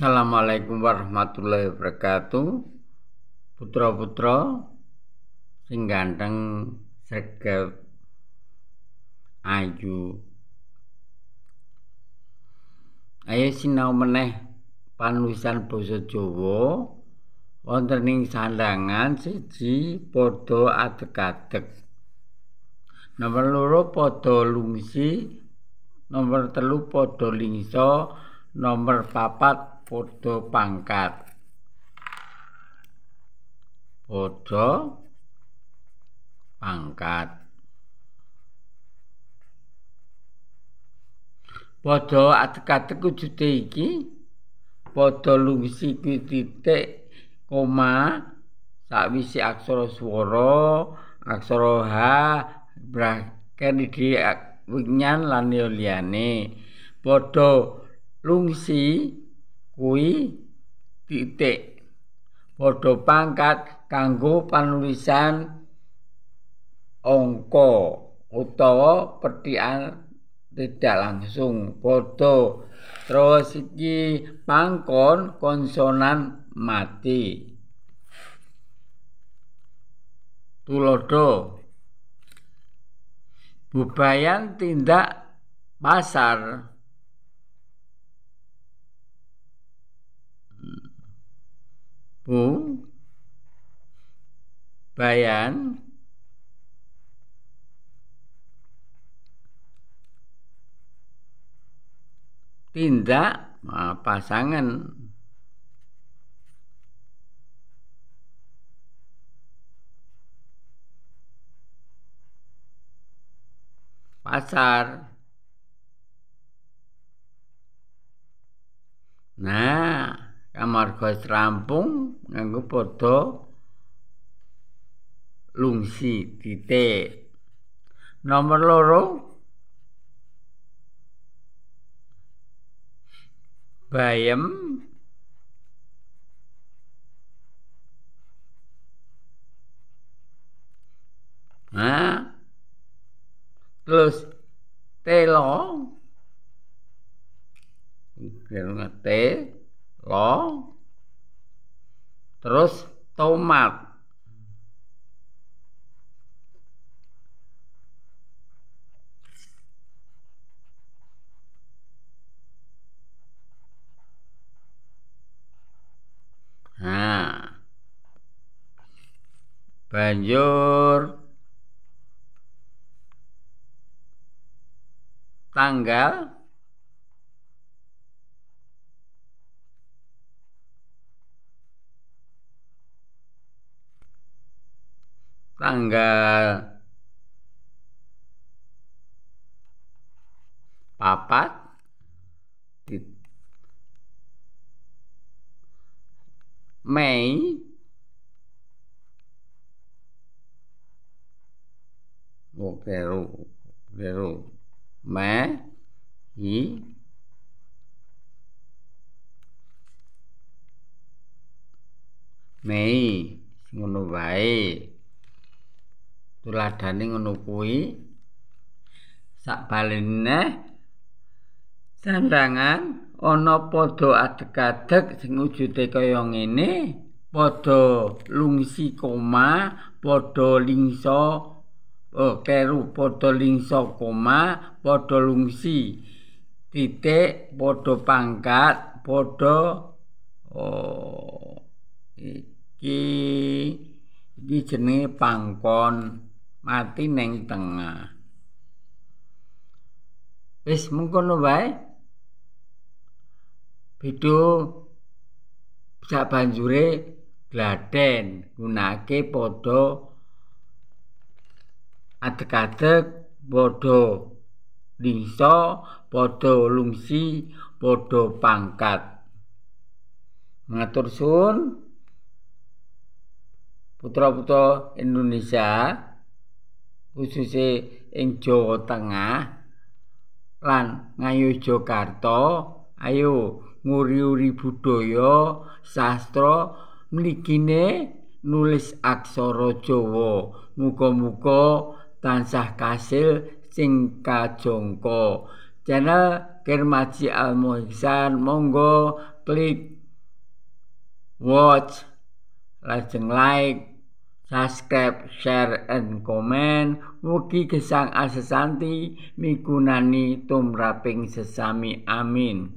Assalamualaikum warahmatullahi wabarakatuh Putra-putra Sing ganteng Sergap Ayu Ayo sinau meneh Panulisan Boso Jowo Wontening sandangan Siji podo adek-adek Nomor loro podo lungsi Nomor telu podo lingso Nomor papat podo pangkat podo pangkat podo atek-atek wujude iki podo lungsi titik koma sawise aksara swara aksara ha. braken iki wingnyan lan liyane podo lungsi kuwi titik padha pangkat kanggo panulisan angka utawa pertian tidak langsung padha terus iki pangkon konsonan mati tulodo bubayan tindak pasar bu Bayan tindak ah, pasangan pasar. Nah, amarga rampung nganggo padha lungsi titik nomor loro bayem nah terus telo telo lo terus tomat Nah, banjur tanggal tanggal papat Mei một Peru Peru mẹ ý mẹ ngono vậy tuladane ngono kuwi sakbalene sandangan ana padha adek-adek sing wujude kaya ngene padha lungsi koma padha lingsa O, eh, keru padha lingsa koma padha lungsi titik padha pangkat padha O. Eh, iki iki jenenge pangkon mati neng tengah wis mengkono wae bedo sak banjure gladen gunake padha adek-adek padha liso padha lungsi padha pangkat matur sun putra-putra Indonesia khususe ing Jawa Tengah lan Jakarta ayo nguri-uri budaya sastra mligine nulis aksara Jawa muga-muga tansah kasil sing kajangka channel Kirmaji Al Muhsan monggo klik watch lajeng like subscribe, share, and comment. Mugi gesang asesanti migunani tumraping sesami. Amin.